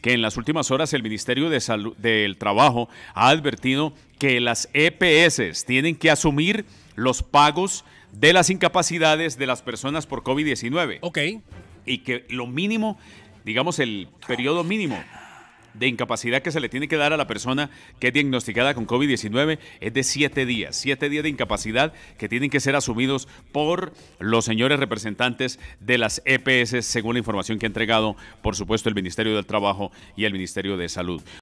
que en las últimas horas el Ministerio de Salud, del Trabajo ha advertido que las EPS tienen que asumir los pagos de las incapacidades de las personas por COVID-19. Ok. Y que lo mínimo, digamos el periodo mínimo de incapacidad que se le tiene que dar a la persona que es diagnosticada con COVID-19 es de siete días. Siete días de incapacidad que tienen que ser asumidos por los señores representantes de las EPS, según la información que ha entregado, por supuesto, el Ministerio del Trabajo y el Ministerio de Salud.